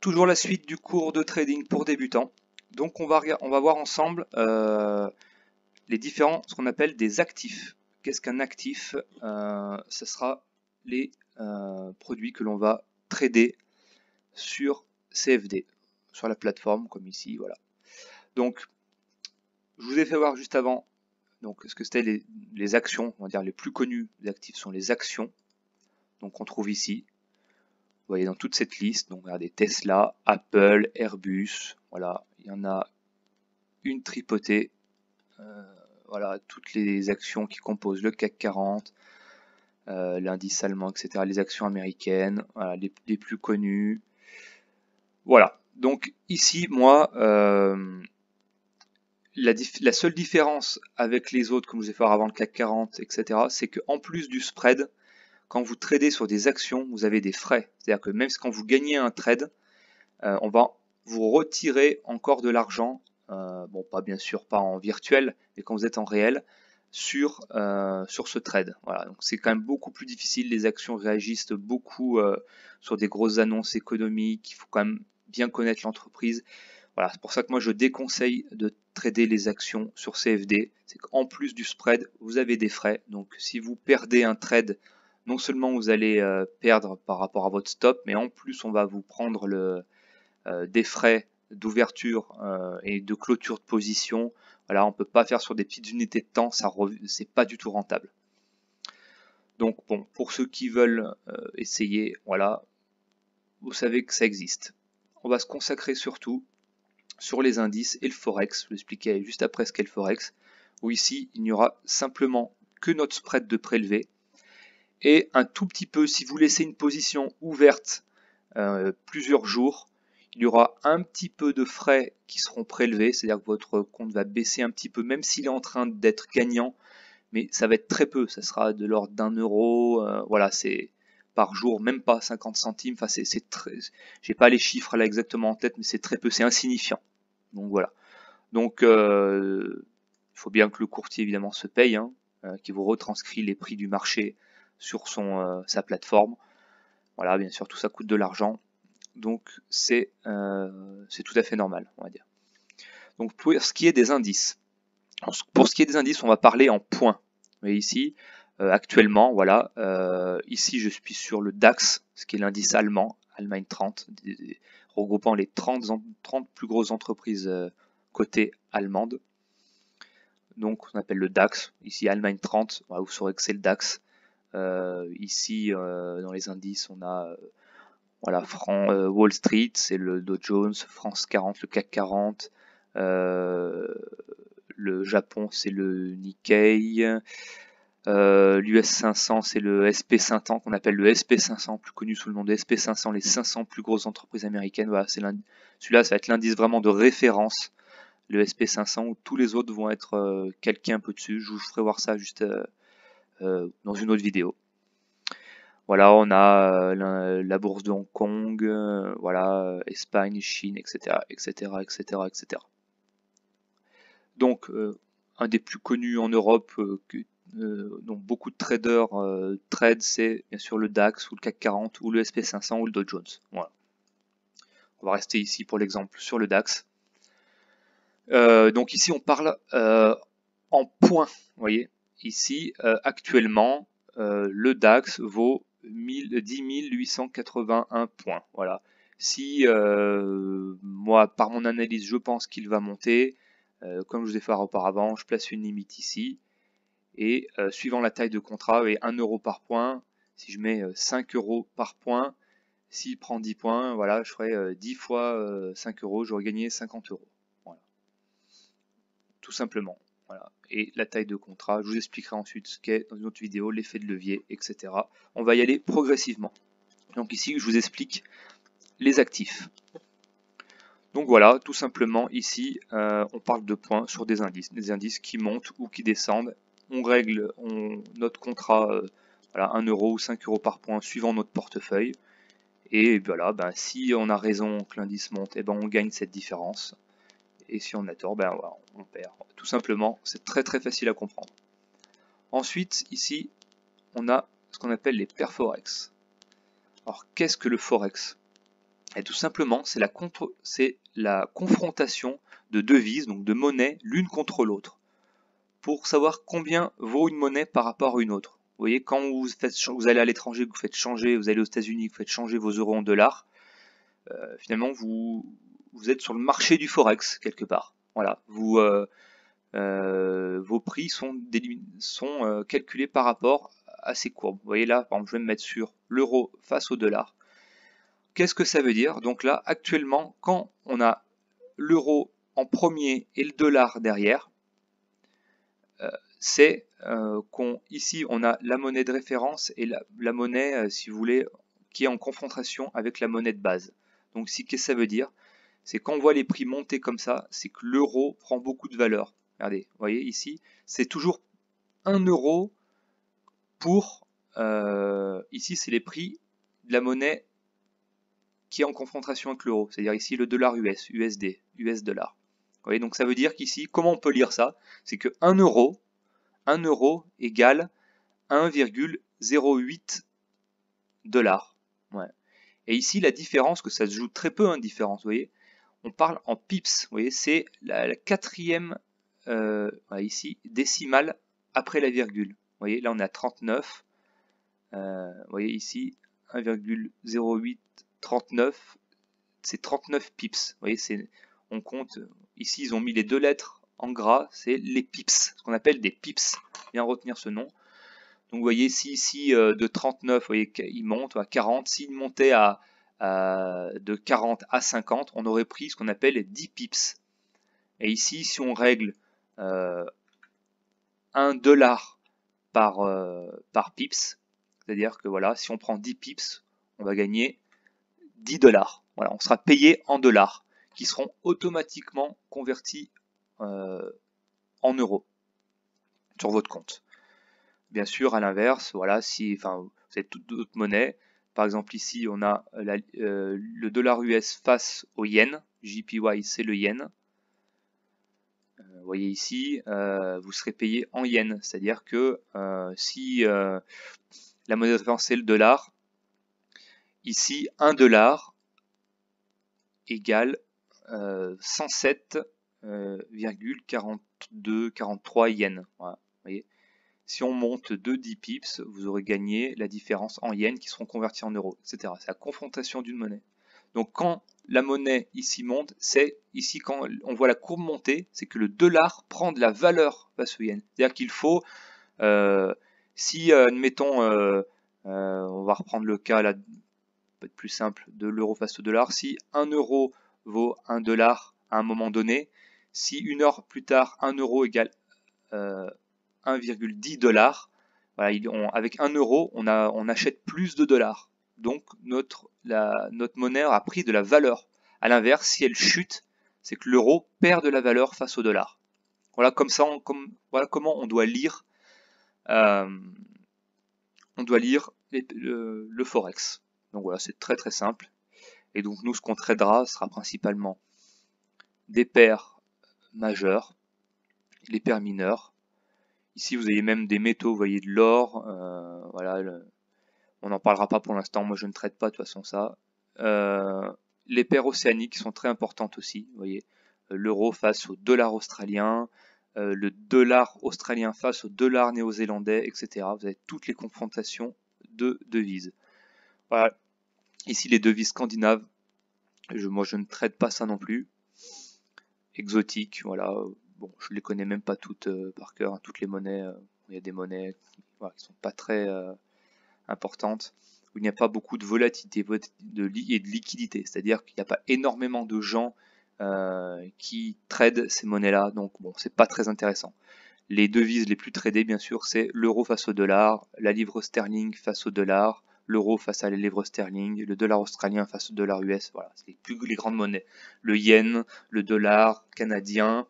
toujours la suite du cours de trading pour débutants. Donc on va, on va voir ensemble euh, les différents, ce qu'on appelle des actifs. Qu'est-ce qu'un actif euh, Ce sera les euh, produits que l'on va trader sur CFD, sur la plateforme comme ici, voilà. Donc, je vous ai fait voir juste avant donc, ce que c'était les, actions, on va dire les plus connus des actifs sont les actions. Donc on trouve ici vous voyez dans toute cette liste, donc regardez Tesla, Apple, Airbus, voilà, il y en a une tripotée. Euh, voilà, toutes les actions qui composent le CAC 40, euh, l'indice allemand, etc., les actions américaines, les, plus connues. Voilà, donc ici, moi, euh, la, la, seule différence avec les autres, que je vous ai fait avant le CAC 40, etc., c'est qu'en plus du spread, quand vous tradez sur des actions, vous avez des frais. C'est-à-dire que même quand vous gagnez un trade, euh, on va vous retirer encore de l'argent, euh, bon pas bien sûr pas en virtuel, mais quand vous êtes en réel, sur, euh, sur ce trade. Voilà, donc c'est quand même beaucoup plus difficile, les actions réagissent beaucoup sur des grosses annonces économiques, il faut quand même bien connaître l'entreprise. Voilà, c'est pour ça que moi je déconseille de trader les actions sur CFD. C'est qu'en plus du spread, vous avez des frais. Donc si vous perdez un trade non seulement vous allez euh, perdre par rapport à votre stop, mais en plus on va vous prendre le, euh, des frais d'ouverture euh, et de clôture de position. Voilà, on ne peut pas faire sur des petites unités de temps, ça c'est pas du tout rentable. Donc bon, pour ceux qui veulent essayer, voilà, vous savez que ça existe. On va se consacrer surtout sur les indices et le forex. Je vous expliquais juste après ce qu'est le forex, où ici il n'y aura simplement que notre spread de prélevé et un tout petit peu, si vous laissez une position ouverte euh, plusieurs jours, il y aura un petit peu de frais qui seront prélevés, c'est-à-dire que votre compte va baisser un petit peu, même s'il est en train d'être gagnant, mais ça va être très peu, ça sera de l'ordre d'un euro, euh, voilà, c'est par jour, même pas 50 centimes, enfin c'est très, j'ai pas les chiffres là exactement en tête, mais c'est très peu, c'est insignifiant, donc voilà. Donc, euh, il faut bien que le courtier évidemment se paye, hein, qui vous retranscrit les prix du marché sur son, euh, sa plateforme. Voilà, bien sûr, tout ça coûte de l'argent. Donc euh, c'est tout à fait normal, on va dire. Donc pour ce qui est des indices, pour ce qui est des indices, on va parler en points. Vous voyez ici, euh, actuellement, voilà, ici je suis sur le DAX, ce qui est l'indice allemand, Allemagne 30, regroupant les 30, 30, plus grosses entreprises cotées allemandes. Donc on appelle le DAX, ici Allemagne 30, vous saurez que c'est le DAX. Euh, ici, euh, dans les indices, on a euh, Wall Street, c'est le Dow Jones, France 40, le CAC 40, le Japon, c'est le Nikkei. L'US 500, c'est le SP 500 qu'on appelle le SP 500, plus connu sous le nom de SP 500, les 500 plus grosses entreprises américaines. Voilà, celui-là, ça va être l'indice vraiment de référence, le SP 500, où tous les autres vont être calqués un peu dessus. Je vous ferai voir ça juste euh, dans une autre vidéo. Voilà, on a euh, la, bourse de Hong Kong, euh, voilà, Espagne, Chine, etc., etc., etc., etc. Donc, un des plus connus en Europe, que, dont beaucoup de traders trade, c'est bien sûr le DAX ou le CAC 40 ou le SP500 ou le Dow Jones. Voilà. On va rester ici pour l'exemple sur le DAX. donc ici on parle en points, vous voyez ici euh, actuellement euh, le DAX vaut 10 881 points. Voilà. Si euh, moi par mon analyse je pense qu'il va monter, comme je vous ai fait auparavant, je place une limite ici et suivant la taille de contrat, et 1 euro par point, si je mets 5 euros par point, s'il prend 10 points, voilà, je ferai 10 fois 5 euros, j'aurais gagné 50 euros. Voilà. Tout simplement. Et la taille de contrat, je vous expliquerai ensuite ce qu'est dans une autre vidéo, l'effet de levier, etc. On va y aller progressivement. Donc ici, je vous explique les actifs. Donc voilà, tout simplement ici, euh, on parle de points sur des indices, des indices qui montent ou qui descendent. On règle notre contrat 1 euh, euro ou 5 euros par point suivant notre portefeuille. Et voilà, ben, si on a raison que l'indice monte, eh ben, on gagne cette différence et si on a tort, ben, on perd. Tout simplement, c'est très très facile à comprendre. Ensuite, ici, on a ce qu'on appelle les Forex. Alors, qu'est-ce que le forex et eh, Tout simplement, c'est la, confrontation de devises, donc de monnaies, l'une contre l'autre, pour savoir combien vaut une monnaie par rapport à une autre. Vous voyez, quand vous, faites, vous allez à l'étranger, vous faites changer, vous allez aux États-Unis, vous faites changer vos euros en dollars, euh, finalement, vous, vous êtes sur le marché du forex quelque part. Voilà, vous, euh, euh, vos prix sont, sont euh, calculés par rapport à ces courbes. Vous voyez là, par exemple, je vais me mettre sur l'euro face au dollar. Qu'est-ce que ça veut dire Donc là, actuellement, quand on a l'euro en premier et le dollar derrière, c'est qu'ici, qu'on ici on a la monnaie de référence et la, monnaie, si vous voulez, qui est en confrontation avec la monnaie de base. Donc si qu'est-ce que ça veut dire c'est quand on voit les prix monter comme ça, c'est que l'euro prend beaucoup de valeur. Regardez, vous voyez ici, c'est toujours 1 euro pour, euh, ici c'est les prix de la monnaie qui est en confrontation avec l'euro, c'est-à-dire ici le dollar US, USD, US dollar. Vous voyez, donc ça veut dire qu'ici, comment on peut lire ça C'est que 1 euro, 1 euro égale 1,08 dollars. Et ici, la différence, que ça se joue très peu, indifférence, hein, différence, vous voyez, on parle en pips. Vous voyez, c'est la, quatrième euh, ici décimale après la virgule. Vous voyez, là on est à 39. Euh, vous voyez ici 1,0839, c'est 39 pips. Vous voyez, c'est on compte. Ici ils ont mis les deux lettres en gras, c'est les pips, ce qu'on appelle des pips. Bien retenir ce nom. Donc vous voyez, si ici euh, de 39, vous voyez, qu'il monte à 40, s'il montait à euh, de 40 à 50, on aurait pris ce qu'on appelle 10 pips. Et ici, si on règle euh, 1 dollar par, euh, par pips, c'est-à-dire que voilà, si on prend 10 pips, on va gagner 10 dollars. Voilà, on sera payé en dollars, qui seront automatiquement convertis euh, en euros sur votre compte. Bien sûr, à l'inverse, voilà, si enfin, vous avez toute autre monnaie, par exemple, ici, on a euh, euh, le dollar US face au yen. JPY, c'est le yen. vous euh, voyez ici, vous serez payé en yen. C'est-à-dire que si la monnaie de référence c'est le dollar, ici, 1 dollar égale 107,42, 43 yens. Voilà, vous voyez si on monte de 10 pips, vous aurez gagné la différence en yens qui seront convertis en euros, etc. C'est la confrontation d'une monnaie. Donc quand la monnaie ici monte, c'est ici quand on voit la courbe monter, c'est que le dollar prend de la valeur face au yen. C'est-à-dire qu'il faut, euh, si euh, admettons, euh, on va reprendre le cas là, peut-être plus simple, de l'euro face au dollar, si 1 euro vaut 1 dollar à un moment donné, si une heure plus tard 1 euro égale 1,10 dollars. Voilà, avec 1 euro, on, a, on, achète plus de dollars. Donc notre, la, notre monnaie a pris de la valeur. A l'inverse, si elle chute, c'est que l'euro perd de la valeur face au dollar. Voilà, comme ça, comme, voilà comment on doit lire, euh, on doit lire le, forex. Donc voilà, c'est très très simple. Et donc nous, ce qu'on tradera sera principalement des paires majeures, les paires mineures, Ici, vous avez même des métaux, vous voyez de l'or. Euh, voilà, on n'en parlera pas pour l'instant. Moi, je ne traite pas de toute façon ça. Euh, les paires océaniques sont très importantes aussi. Vous voyez, euh, l'euro face au dollar australien, le dollar australien face au dollar néo-zélandais, etc. Vous avez toutes les confrontations de devises. Voilà. Ici, les devises scandinaves. moi, je ne traite pas ça non plus. Exotique, voilà bon, je ne les connais même pas toutes euh, par cœur, hein, toutes les monnaies. Euh, il y a des monnaies qui, ne sont pas très euh, importantes, où il n'y a pas beaucoup de volatilité et de liquidité. C'est-à-dire qu'il n'y a pas énormément de gens qui tradent ces monnaies-là. Donc bon, c'est pas très intéressant. Les devises les plus tradées, bien sûr, c'est l'euro face au dollar, la livre sterling face au dollar, l'euro face à la livre sterling, le dollar australien face au dollar US. Voilà, c'est les plus les grandes monnaies. Le yen, le dollar canadien,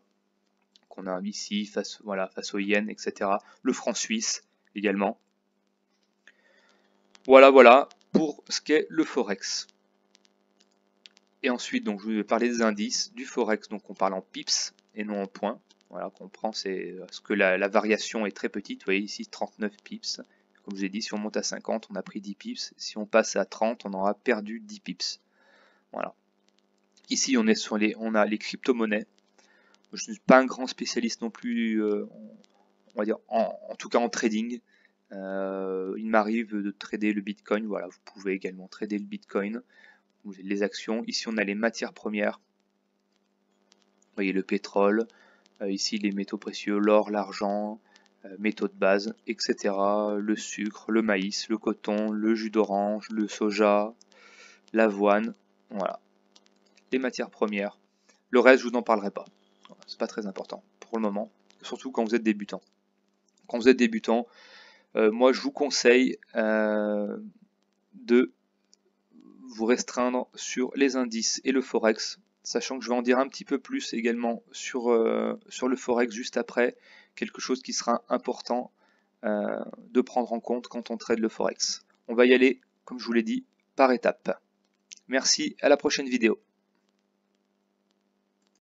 on a ici face, voilà, face au yen, etc. Le franc suisse également. Voilà, voilà pour ce qu'est le forex. Et ensuite, donc, je vais parler des indices du forex. Donc, on parle en pips et non en points. Voilà, qu'on prend, c'est parce que la, variation est très petite. Vous voyez ici 39 pips. Comme je vous ai dit, si on monte à 50, on a pris 10 pips. Si on passe à 30, on aura perdu 10 pips. Voilà. Ici, on est sur les, on a les crypto-monnaies. Je ne suis pas un grand spécialiste non plus, euh, on va dire, en, tout cas en trading. Euh, il m'arrive de trader le Bitcoin, voilà, vous pouvez également trader le Bitcoin. Vous avez les actions, ici on a les matières premières. Vous voyez le pétrole, euh, ici les métaux précieux, l'or, l'argent, métaux de base, etc. Le sucre, le maïs, le coton, le jus d'orange, le soja, l'avoine, voilà. Les matières premières. Le reste, je vous en parlerai pas c'est pas très important pour le moment, surtout quand vous êtes débutant. Quand vous êtes débutant, euh, moi je vous conseille euh, de vous restreindre sur les indices et le forex, sachant que je vais en dire un petit peu plus également sur, euh, sur le forex juste après, quelque chose qui sera important de prendre en compte quand on trade le forex. On va y aller, comme je vous l'ai dit, par étapes. Merci, à la prochaine vidéo.